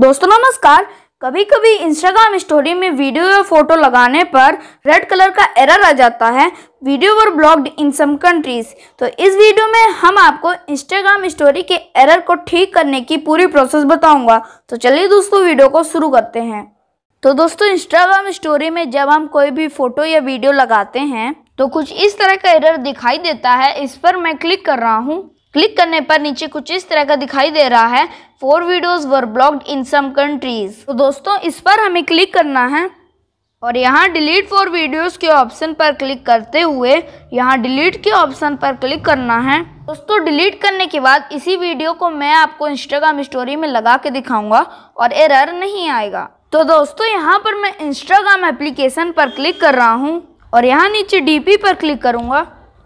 दोस्तों नमस्कार कभी कभी इंस्टाग्राम स्टोरी में वीडियो या फोटो लगाने पर रेड कलर का एरर आ जाता है video were blocked in some countries तो इस वीडियो में हम आपको इंस्टाग्राम स्टोरी के एरर को ठीक करने की पूरी प्रोसेस बताऊंगा तो चलिए दोस्तों वीडियो को शुरू करते हैं तो दोस्तों इंस्टाग्राम स्टोरी में जब हम कोई भी फोटो या वीडियो लगाते हैं तो कुछ इस तरह का एरर दिखाई देता है इस पर मैं क्लिक कर रहा हूँ क्लिक करने पर नीचे कुछ इस तरह का दिखाई दे रहा है four videos were blocked in some countries तो दोस्तों इस पर हमें क्लिक करना है और यहाँ डिलीट फॉर वीडियोस के ऑप्शन पर क्लिक करते हुए यहाँ डिलीट के ऑप्शन पर क्लिक करना है दोस्तों डिलीट करने के बाद इसी वीडियो को मैं आपको इंस्टाग्राम स्टोरी में लगा के दिखाऊंगा और एरर नहीं आएगा तो दोस्तों यहाँ पर मैं इंस्टाग्राम एप्लीकेशन पर क्लिक कर रहा हूँ और यहाँ नीचे डीपी पर क्लिक करूंगा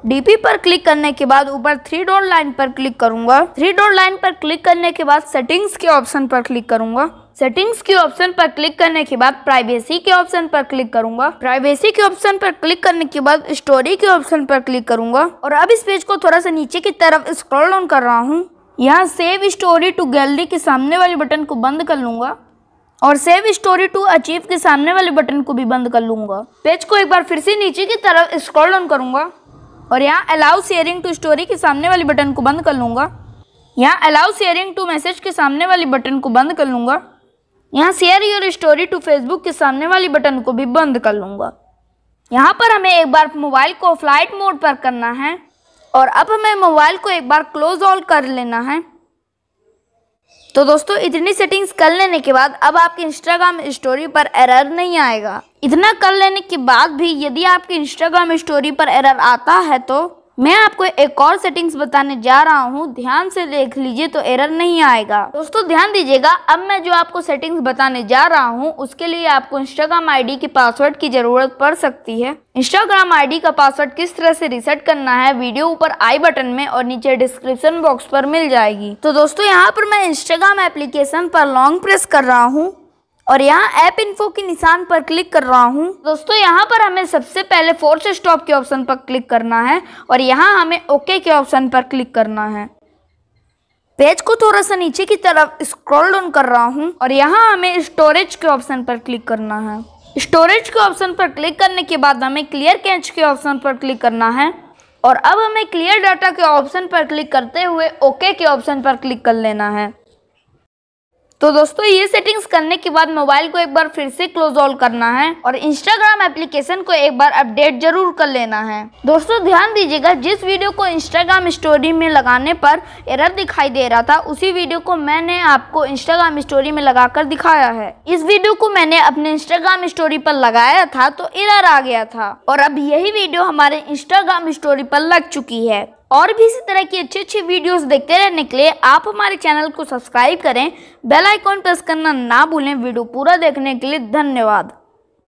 डीपी पर क्लिक करने के बाद ऊपर थ्री डॉट लाइन पर क्लिक करूंगा थ्री डॉट लाइन पर क्लिक करने के बाद सेटिंग्स के ऑप्शन पर क्लिक करूंगा सेटिंग्स के ऑप्शन पर क्लिक करने के बाद प्राइवेसी के ऑप्शन पर क्लिक करूंगा प्राइवेसी के ऑप्शन पर क्लिक करने के बाद स्टोरी के ऑप्शन पर क्लिक करूंगा और अब इस पेज को थोड़ा सा नीचे की तरफ स्क्रॉल डाउन कर रहा हूँ यहाँ सेव स्टोरी टू गैलरी के सामने वाले बटन को बंद कर लूंगा और सेव स्टोरी टू अचीव के सामने वाले बटन को भी बंद कर लूंगा पेज को एक बार फिर से नीचे की तरफ स्क्रॉल डाउन करूंगा और यहाँ अलाउ शेयरिंग टू स्टोरी के सामने वाले बटन को बंद कर लूँगा यहाँ अलाउ शेयरिंग टू मैसेज के सामने वाले बटन को बंद कर लूँगा यहाँ share your story to Facebook के सामने वाली बटन को भी बंद कर लूँगा यहाँ पर हमें एक बार मोबाइल को फ्लाइट मोड पर करना है और अब हमें मोबाइल को एक बार क्लोज ऑल कर लेना है तो दोस्तों इतनी सेटिंग्स कर लेने के बाद अब आपके इंस्टाग्राम स्टोरी पर एरर नहीं आएगा इतना कर लेने के बाद भी यदि आपके इंस्टाग्राम स्टोरी पर एरर आता है तो मैं आपको एक और सेटिंग्स बताने जा रहा हूँ ध्यान से देख लीजिए तो एरर नहीं आएगा दोस्तों ध्यान दीजिएगा अब मैं जो आपको सेटिंग्स बताने जा रहा हूँ उसके लिए आपको इंस्टाग्राम आईडी के पासवर्ड की जरूरत पड़ सकती है इंस्टाग्राम आईडी का पासवर्ड किस तरह से रिसेट करना है वीडियो ऊपर आई बटन में और नीचे डिस्क्रिप्शन बॉक्स पर मिल जाएगी तो दोस्तों यहाँ पर मैं इंस्टाग्राम एप्लीकेशन पर लॉन्ग प्रेस कर रहा हूँ और यहाँ ऐप इन्फो के निशान पर क्लिक कर रहा हूँ दोस्तों यहाँ पर हमें सबसे पहले फोर्स स्टॉप के ऑप्शन पर क्लिक करना है और यहाँ हमें ओके के ऑप्शन पर क्लिक करना है पेज को थोड़ा सा नीचे की तरफ स्क्रॉल डाउन कर रहा हूँ और यहाँ हमें स्टोरेज के ऑप्शन पर क्लिक करना है स्टोरेज के ऑप्शन पर क्लिक करने के बाद हमें क्लियर कैच के ऑप्शन पर क्लिक करना है और अब हमें क्लियर डाटा के ऑप्शन पर क्लिक करते हुए ओके के ऑप्शन पर क्लिक कर लेना है तो दोस्तों ये सेटिंग्स करने के बाद मोबाइल को एक बार फिर से क्लोज ऑल करना है और इंस्टाग्राम एप्लीकेशन को एक बार अपडेट जरूर कर लेना है दोस्तों ध्यान दीजिएगा जिस वीडियो को इंस्टाग्राम स्टोरी में लगाने पर एरर दिखाई दे रहा था उसी वीडियो को मैंने आपको इंस्टाग्राम स्टोरी में लगाकर दिखाया है इस वीडियो को मैंने अपने इंस्टाग्राम स्टोरी पर लगाया था तो एरर आ गया था और अब यही वीडियो हमारे इंस्टाग्राम स्टोरी पर लग चुकी है और भी इसी तरह की अच्छी अच्छी वीडियोस देखते रहने के लिए आप हमारे चैनल को सब्सक्राइब करें बेल आइकॉन प्रेस करना ना भूलें वीडियो पूरा देखने के लिए धन्यवाद